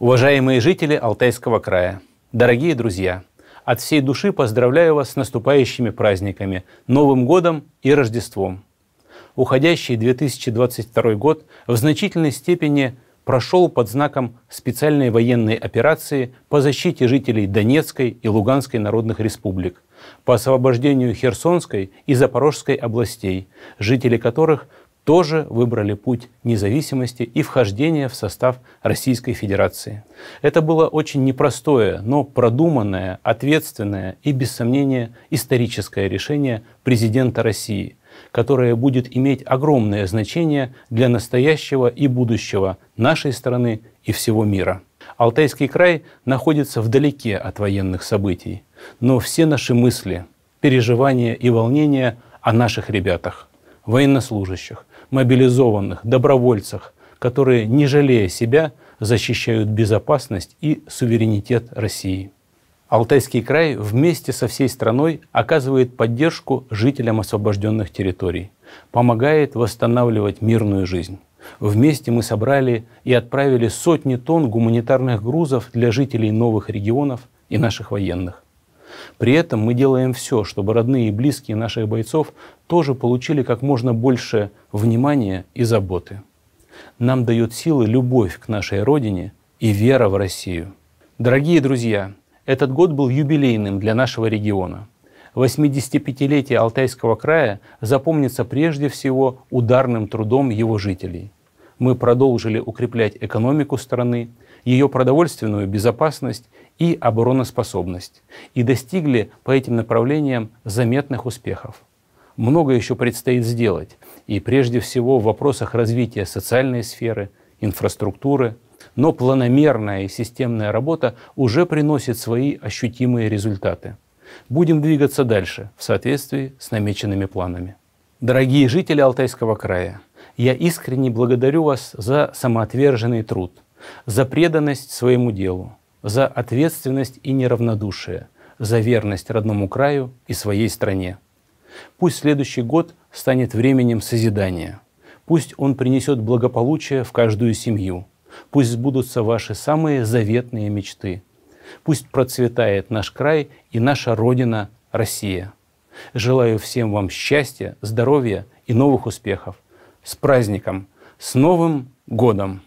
Уважаемые жители Алтайского края, дорогие друзья, от всей души поздравляю вас с наступающими праздниками, Новым годом и Рождеством. Уходящий 2022 год в значительной степени прошел под знаком специальной военной операции по защите жителей Донецкой и Луганской народных республик, по освобождению Херсонской и Запорожской областей, жители которых тоже выбрали путь независимости и вхождения в состав Российской Федерации. Это было очень непростое, но продуманное, ответственное и, без сомнения, историческое решение президента России, которое будет иметь огромное значение для настоящего и будущего нашей страны и всего мира. Алтайский край находится вдалеке от военных событий, но все наши мысли, переживания и волнения о наших ребятах, военнослужащих, мобилизованных, добровольцах, которые, не жалея себя, защищают безопасность и суверенитет России. Алтайский край вместе со всей страной оказывает поддержку жителям освобожденных территорий, помогает восстанавливать мирную жизнь. Вместе мы собрали и отправили сотни тонн гуманитарных грузов для жителей новых регионов и наших военных. При этом мы делаем все, чтобы родные и близкие наших бойцов тоже получили как можно больше внимания и заботы. Нам дает силы любовь к нашей Родине и вера в Россию. Дорогие друзья, этот год был юбилейным для нашего региона. 85-летие Алтайского края запомнится прежде всего ударным трудом его жителей – мы продолжили укреплять экономику страны, ее продовольственную безопасность и обороноспособность, и достигли по этим направлениям заметных успехов. Много еще предстоит сделать, и прежде всего в вопросах развития социальной сферы, инфраструктуры, но планомерная и системная работа уже приносит свои ощутимые результаты. Будем двигаться дальше в соответствии с намеченными планами. Дорогие жители Алтайского края, я искренне благодарю вас за самоотверженный труд, за преданность своему делу, за ответственность и неравнодушие, за верность родному краю и своей стране. Пусть следующий год станет временем созидания. Пусть он принесет благополучие в каждую семью. Пусть сбудутся ваши самые заветные мечты. Пусть процветает наш край и наша Родина Россия. Желаю всем вам счастья, здоровья и новых успехов – с праздником! С Новым годом!